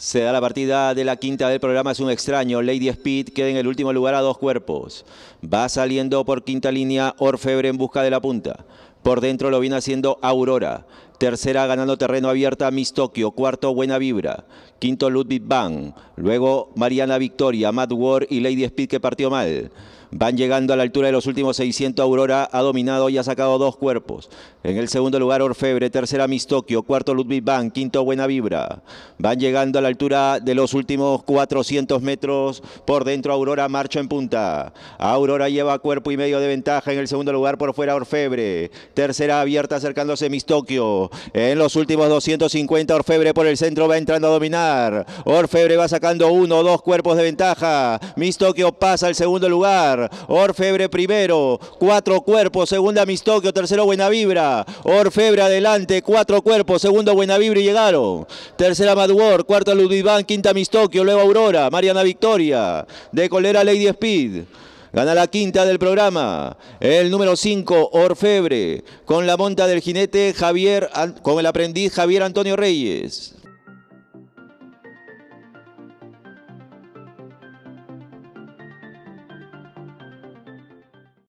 Se da la partida de la quinta del programa, es un extraño. Lady Speed queda en el último lugar a dos cuerpos. Va saliendo por quinta línea Orfebre en busca de la punta. Por dentro lo viene haciendo Aurora. Tercera ganando terreno abierta Miss Tokio. Cuarto Buena Vibra. Quinto Ludwig Bang. Luego Mariana Victoria, Matt Ward y Lady Speed que partió mal. Van llegando a la altura de los últimos 600. Aurora ha dominado y ha sacado dos cuerpos. En el segundo lugar Orfebre, tercera Mistokio, cuarto Ludwig Van, quinto Buena Vibra. Van llegando a la altura de los últimos 400 metros. Por dentro Aurora marcha en punta. Aurora lleva cuerpo y medio de ventaja en el segundo lugar por fuera Orfebre. Tercera abierta acercándose Mistokio. En los últimos 250 Orfebre por el centro va entrando a dominar. Orfebre va sacando uno o dos cuerpos de ventaja. Mistokio pasa al segundo lugar. Orfebre primero, cuatro cuerpos, segunda Mistokio, tercero Buenavibra. Orfebre adelante, cuatro cuerpos, segundo Buenavibra y llegaron. Tercera Maduor, cuarta Ludiván, quinta Mistokio, luego Aurora, Mariana Victoria. De Colera Lady Speed. Gana la quinta del programa. El número 5, Orfebre, con la monta del jinete Javier, con el aprendiz Javier Antonio Reyes.